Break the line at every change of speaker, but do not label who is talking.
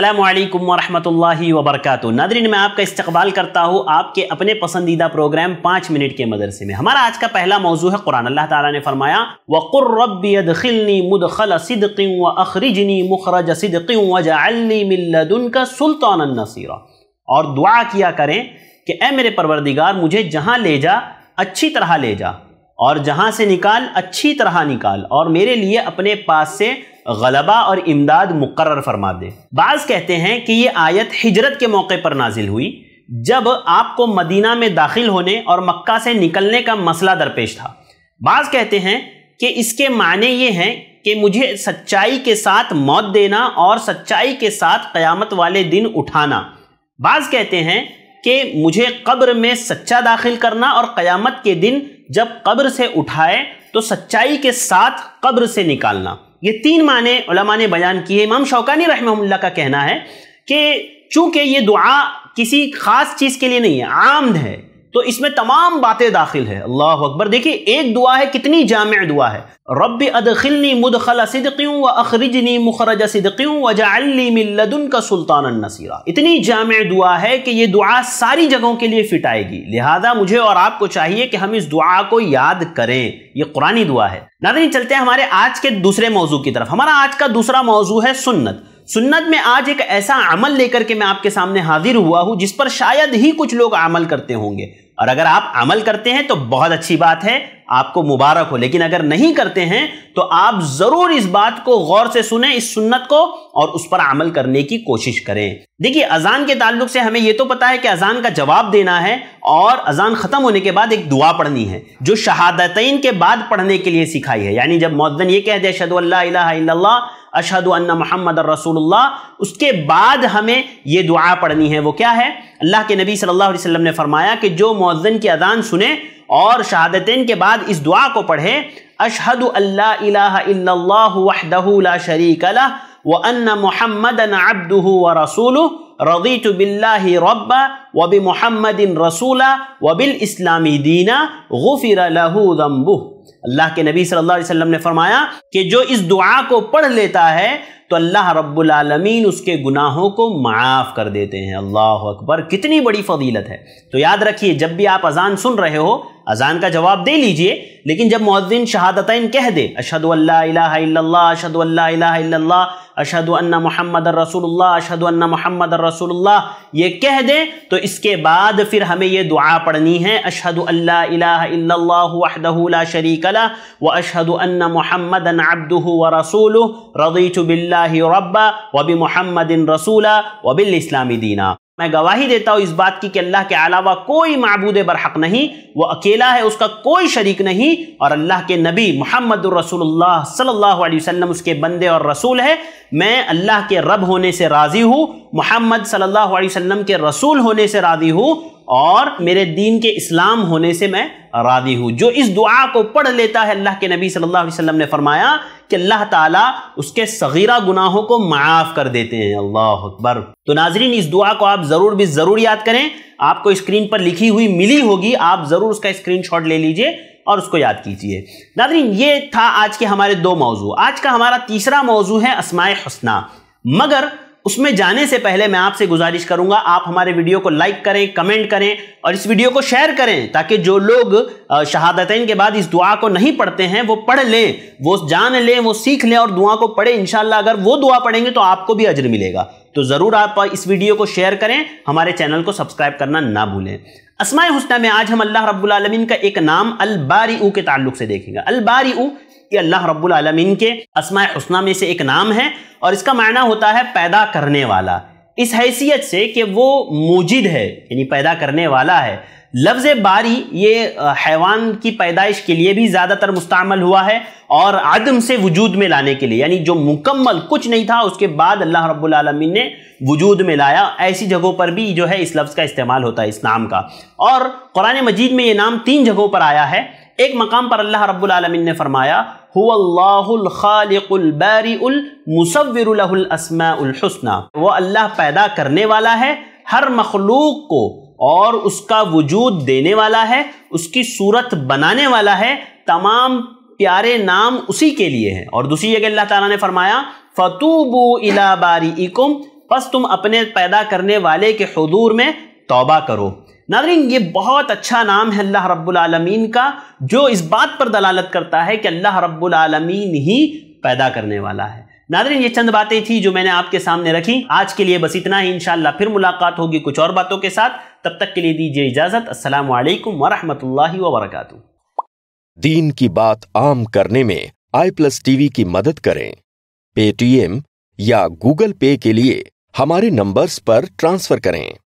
अल्लाम वरहमल वबरक नादरीन मैं आपका इस्तबाल करता हूँ आपके अपने पसंदीदा प्रोग्राम पाँच मिनट के मदरसे में हमारा आज का पहला मौजू है कुरान अल्लाह ताला ने फरमाया वक़ुरबीदनी मुदखल सिद्क़ी व अखरिजनी मुखरज सिद्क़ी वजअली मिल्लदन का सुल्तान नसीरा और दुआ किया करें कि ए मेरे परवरदिगार मुझे जहाँ ले जा अच्छी तरह ले जा और जहाँ से निकाल अच्छी तरह निकाल और मेरे लिए अपने पास से गलबा और इमदाद मुकर फरमा दे बाज़ कहते हैं कि ये आयत हिजरत के मौके पर नाजिल हुई जब आपको मदीना में दाखिल होने और मक्का से निकलने का मसला दरपेश था बाज़ कहते हैं कि इसके माने ये हैं कि मुझे सच्चाई के साथ मौत देना और सच्चाई के साथ क़यामत वाले दिन उठाना बाज़ कहते हैं कि मुझे कब्र में सच्चा दाखिल करना और क़यामत के दिन जब कब्र से उठाए तो सच्चाई के साथ कब्र से निकालना ये तीन माने उलमा ने बयान किए इमाम शौकानी रहमल्ला का कहना है कि चूंकि ये दुआ किसी खास चीज़ के लिए नहीं है आमद है तो इसमें तमाम बातें दाखिल है अल्लाह अकबर देखिए एक दुआ है कितनी जाम दुआ है रब अदिलनी मुदखल सिदक्यूँ व अखरजनी मुखरज सिदक्यूँ व जाली का सुल्तान नसीरा इतनी जाम दुआ है कि ये दुआ सारी जगहों के लिए फिट आएगी लिहाजा मुझे और आपको चाहिए कि हम इस दुआ को याद करें यह कुरानी दुआ है नादनी चलते हैं हमारे आज के दूसरे मौजू की तरफ हमारा आज का दूसरा मौजू है सुन्नत सुन्नत में आज एक ऐसा अमल लेकर के मैं आपके सामने हाजिर हुआ हूं जिस पर शायद ही कुछ लोग अमल करते होंगे और अगर आप अमल करते हैं तो बहुत अच्छी बात है आपको मुबारक हो लेकिन अगर नहीं करते हैं तो आप जरूर इस बात को गौर से सुने इस सुन्नत को और उस पर अमल करने की कोशिश करें देखिए अजान के ताल्लुक से हमें यह तो पता है कि अजान का जवाब देना है और अजान खत्म होने के बाद एक दुआ पढ़नी है जो शहादतैन के बाद पढ़ने के लिए सिखाई है यानी जब मौजन ये कह दे शद अशहद अन्ना मोहम्मद रसूलुल्लाह उसके बाद हमें ये दुआ पढ़नी है वो क्या है अल्लाह के नबी सल्लल्लाहु अलैहि वसल्लम ने फरमाया कि जो मौजन की अजान सुने और शहादतें के बाद इस दुआ को पढ़े अशहद ला शरीक ला व अन्न मोहम्मद अब्दू व रसूल रदी तो बिल्ला रब वबी मोहम्मदिन रसूला वबिल इस्लामी दीना गुफिर लहू दम्बू अल्लाह के नबी सल्लल्लाहु अलैहि वसल्लम ने फरमाया कि जो इस दुआ को पढ़ लेता है तो अल्लाह रब्बुल आलमीन उसके गुनाहों को माफ़ कर देते हैं अल्लाह अकबर कितनी बड़ी फजीलत है तो याद रखिए जब भी आप अजान सुन रहे हो अजान का जवाब दे लीजिए लेकिन जब मुअद्दिन शहादतैन कह दे अशद अशद अशद महमद रसूलुल्लाह अशद महमद रसूलुल्लाह ये कह दे तो इसके बाद फिर हमें ये दुआ पढ़नी है अशद वहदला शरीक व अशद महमद अब्दू व रसूल रदीत बिल्ला रब्बा वबी मोहम्मदिन रसूला वबिल इस्लामी दीना मैं गवाही देता हूँ इस बात की कि अल्लाह के अलावा कोई मबूद बरहक नहीं वो अकेला है उसका कोई शरीक नहीं और अल्लाह के नबी मोहम्मद रसूलुल्लाह सल्लल्लाहु अलैहि वसल्लम उसके बंदे और रसूल है मैं अल्लाह के रब होने से राज़ी हूँ मोहम्मद सल्लल्लाहु अलैहि वसल्लम के रसूल होने से राज़ी हूँ और मेरे दीन के इस्लाम होने से मैं राजी हूँ जो इस दुआ को पढ़ लेता है अल्लाह के नबी सल्लल्लाहु अलैहि वसल्लम ने फरमाया कि अल्लाह ताला उसके सगीरा गुनाहों को माफ़ कर देते हैं अल्लाह अकबर तो नाजरीन इस दुआ को आप ज़रूर भी ज़रूर याद करें आपको स्क्रीन पर लिखी हुई मिली होगी आप ज़रूर उसका शॉट ले लीजिए और उसको याद कीजिए नाजरीन ये था आज के हमारे दो मौजू आज का हमारा तीसरा मौजू है असमाय हसना मगर उसमें जाने से पहले मैं आपसे गुजारिश करूंगा आप हमारे वीडियो को लाइक करें कमेंट करें और इस वीडियो को शेयर करें ताकि जो लोग शहादतें के बाद इस दुआ को नहीं पढ़ते हैं वो पढ़ लें वो जान लें वो सीख लें और दुआ को पढ़ें इनशाला अगर वो दुआ पढ़ेंगे तो आपको भी अजर मिलेगा तो ज़रूर आप इस वीडियो को शेयर करें हमारे चैनल को सब्सक्राइब करना ना भूलें असमाय हुसना में आज हम अल्लाह रब्बुल रबालमीन का एक नाम अल बारी के ताल्लुक से देखेंगे अल बारी ये अल्लाह रब्बुल आलमीन के असमा हसना में से एक नाम है और इसका मायना होता है पैदा करने वाला इस हैसियत से कि वो मोजिद है यानी पैदा करने वाला है लफ्ज़ बारी ये हैवान की पैदाइश के लिए भी ज़्यादातर मुस्तमल हुआ है और आदम से वजूद में लाने के लिए यानी जो मुकम्मल कुछ नहीं था उसके बाद अल्लाह रब्बुल आलमीन ने वजूद में लाया ऐसी जगहों पर भी जो है इस लफ्ज़ का इस्तेमाल होता है इस नाम का और क़ुरान मजीद में ये नाम तीन जगहों पर आया है एक मकाम पर अल्लाह रब्बुल आलमीन ने फरमाया हुसना वो अल्लाह पैदा करने वाला है हर मखलूक को और उसका वजूद देने वाला है उसकी सूरत बनाने वाला है तमाम प्यारे नाम उसी के लिए हैं और दूसरी जगह अल्लाह ताला ने फरमाया फतूबू इला बारी बस तुम अपने पैदा करने वाले के हदूर में तोबा करो नादरीन ये बहुत अच्छा नाम है अल्लाह रब्बुल आलमीन का जो इस बात पर दलालत करता है कि अल्लाह रब्बुल आलमीन ही पैदा करने वाला है नादरीन ये चंद बातें थी जो मैंने आपके सामने रखी आज के लिए बस इतना ही इनशाला फिर मुलाकात होगी कुछ और बातों के साथ तब तक के लिए दीजिए इजाज़त असल वरहमल वबरक दीन की बात आम करने में आई प्लस टीवी की मदद करें पेटीएम या गूगल पे के लिए हमारे नंबर्स पर ट्रांसफर करें